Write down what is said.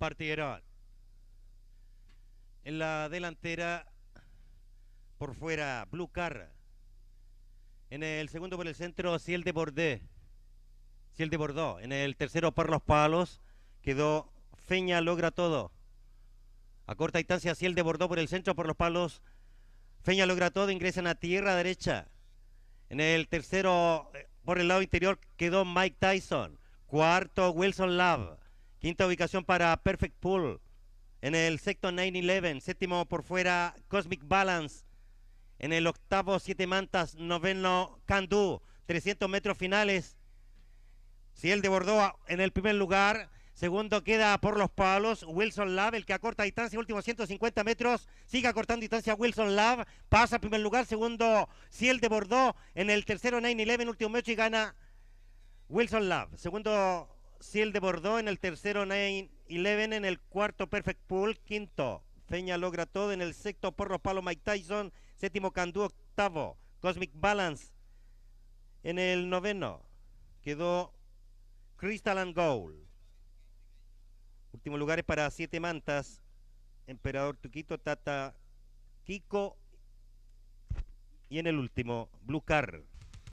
Partieron En la delantera, por fuera, Blue Car En el segundo por el centro, Ciel de Bordé. Ciel de bordó En el tercero, por los palos, quedó Feña, logra todo. A corta distancia, Ciel de bordó por el centro, por los palos. Feña logra todo, ingresan a tierra derecha. En el tercero, eh, por el lado interior, quedó Mike Tyson. Cuarto, Wilson Love. Quinta ubicación para Perfect Pool. En el sexto 9-11. Séptimo por fuera Cosmic Balance. En el octavo Siete Mantas. Noveno Candú. 300 metros finales. Ciel de Bordeaux en el primer lugar. Segundo queda por los palos Wilson Love, el que acorta distancia, último 150 metros. Sigue acortando distancia Wilson Love, Pasa a primer lugar. Segundo Ciel de Bordeaux. En el tercero 9-11, último metro y gana Wilson Love. Segundo Ciel de Bordeaux en el tercero 9-11, en el cuarto Perfect Pool, quinto Feña logra todo en el sexto Porro Palo Mike Tyson, séptimo Candú, octavo Cosmic Balance en el noveno quedó Crystal and Gold. Últimos lugares para Siete Mantas, Emperador Tuquito, Tata Kiko y en el último Blue Car.